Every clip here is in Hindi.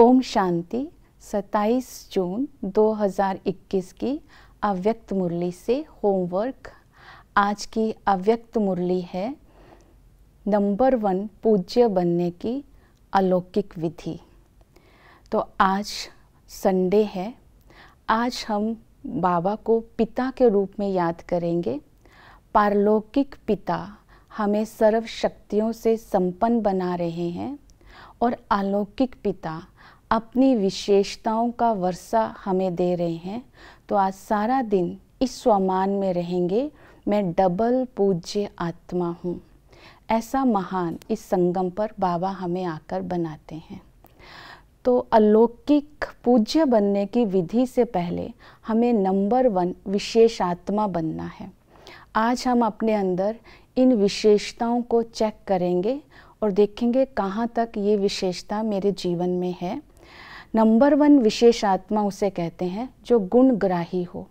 ओम शांति 27 जून 2021 की अव्यक्त मुरली से होमवर्क आज की अव्यक्त मुरली है नंबर वन पूज्य बनने की अलौकिक विधि तो आज संडे है आज हम बाबा को पिता के रूप में याद करेंगे पारलौकिक पिता हमें सर्व शक्तियों से संपन्न बना रहे हैं और अलौकिक पिता अपनी विशेषताओं का वर्षा हमें दे रहे हैं तो आज सारा दिन इस स्वमान में रहेंगे मैं डबल पूज्य आत्मा हूँ ऐसा महान इस संगम पर बाबा हमें आकर बनाते हैं तो अलौकिक पूज्य बनने की विधि से पहले हमें नंबर वन विशेष आत्मा बनना है आज हम अपने अंदर इन विशेषताओं को चेक करेंगे और देखेंगे कहाँ तक ये विशेषता मेरे जीवन में है नंबर वन विशेष आत्मा उसे कहते हैं जो गुणग्राही हो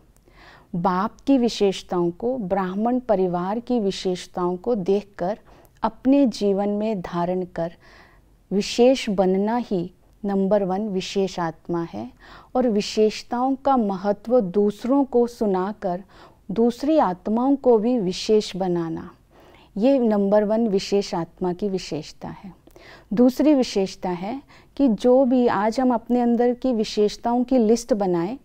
बाप की विशेषताओं को ब्राह्मण परिवार की विशेषताओं को देखकर अपने जीवन में धारण कर विशेष बनना ही नंबर वन विशेष आत्मा है और विशेषताओं का महत्व दूसरों को सुनाकर दूसरी आत्माओं को भी विशेष बनाना ये नंबर वन विशेष आत्मा की विशेषता है दूसरी विशेषता है कि जो भी आज हम अपने अंदर की विशेषताओं की लिस्ट बनाएं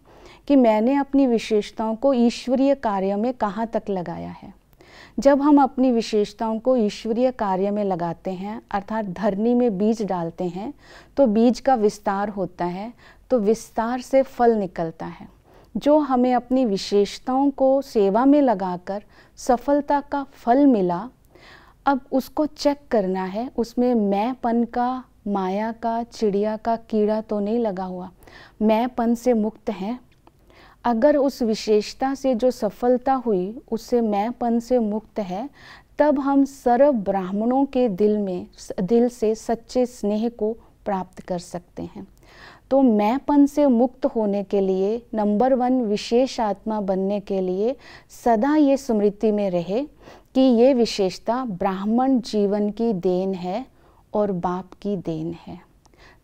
कि मैंने अपनी विशेषताओं को ईश्वरीय कार्य में कहाँ तक लगाया है जब हम अपनी विशेषताओं को ईश्वरीय कार्य में लगाते हैं अर्थात धरनी में बीज डालते हैं तो बीज का विस्तार होता है तो विस्तार से फल निकलता है जो हमें अपनी विशेषताओं को सेवा में लगाकर सफलता का फल मिला अब उसको चेक करना है उसमें मैंपन का माया का चिड़िया का कीड़ा तो नहीं लगा हुआ मैंपन से मुक्त है अगर उस विशेषता से जो सफलता हुई उससे मैंपन से मुक्त है तब हम सर्व ब्राह्मणों के दिल में दिल से सच्चे स्नेह को प्राप्त कर सकते हैं तो मैंपन से मुक्त होने के लिए नंबर वन विशेष आत्मा बनने के लिए सदा ये स्मृति में रहे कि ये विशेषता ब्राह्मण जीवन की देन है और बाप की देन है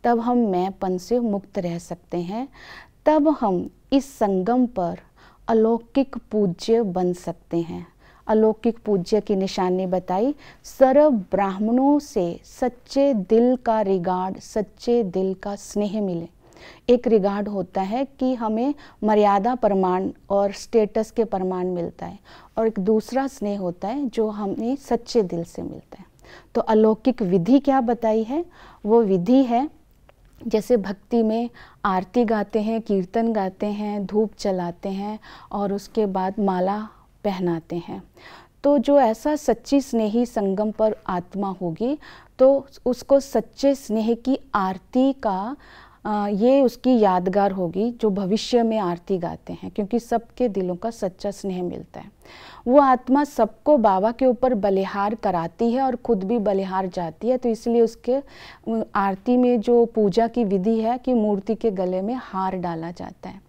तब हम मैंपन से मुक्त रह सकते हैं तब हम इस संगम पर अलौकिक पूज्य बन सकते हैं अलौकिक पूज्य की निशानी बताई सर्व ब्राह्मणों से सच्चे दिल का रिगार्ड सच्चे दिल का स्नेह मिले एक रिगार्ड होता है कि हमें मर्यादा प्रमाण और स्टेटस के प्रमाण मिलता है और एक दूसरा स्नेह होता है जो हमें सच्चे दिल से मिलता है तो अलौकिक विधि क्या बताई है वो विधि है जैसे भक्ति में आरती गाते हैं कीर्तन गाते हैं धूप चलाते हैं और उसके बाद माला पहनाते हैं तो जो ऐसा सच्ची स्नेही संगम पर आत्मा होगी तो उसको सच्चे स्नेह की आरती का ये उसकी यादगार होगी जो भविष्य में आरती गाते हैं क्योंकि सबके दिलों का सच्चा स्नेह मिलता है वो आत्मा सबको बाबा के ऊपर बलिहार कराती है और खुद भी बलिहार जाती है तो इसलिए उसके आरती में जो पूजा की विधि है कि मूर्ति के गले में हार डाला जाता है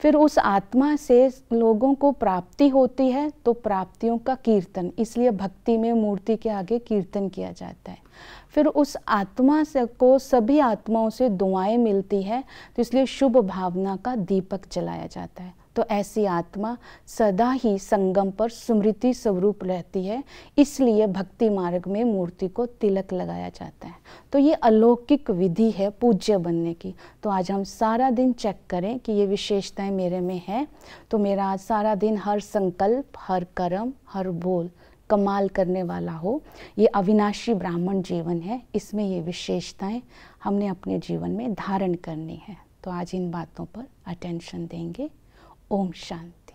फिर उस आत्मा से लोगों को प्राप्ति होती है तो प्राप्तियों का कीर्तन इसलिए भक्ति में मूर्ति के आगे कीर्तन किया जाता है फिर उस आत्मा से को सभी आत्माओं से दुआएं मिलती है तो इसलिए शुभ भावना का दीपक जलाया जाता है तो ऐसी आत्मा सदा ही संगम पर स्मृति स्वरूप रहती है इसलिए भक्ति मार्ग में मूर्ति को तिलक लगाया जाता है तो ये अलौकिक विधि है पूज्य बनने की तो आज हम सारा दिन चेक करें कि ये विशेषताएं मेरे में है तो मेरा आज सारा दिन हर संकल्प हर कर्म हर बोल कमाल करने वाला हो ये अविनाशी ब्राह्मण जीवन है इसमें ये विशेषताएं हमने अपने जीवन में धारण करनी है तो आज इन बातों पर अटेंशन देंगे Om Shanti.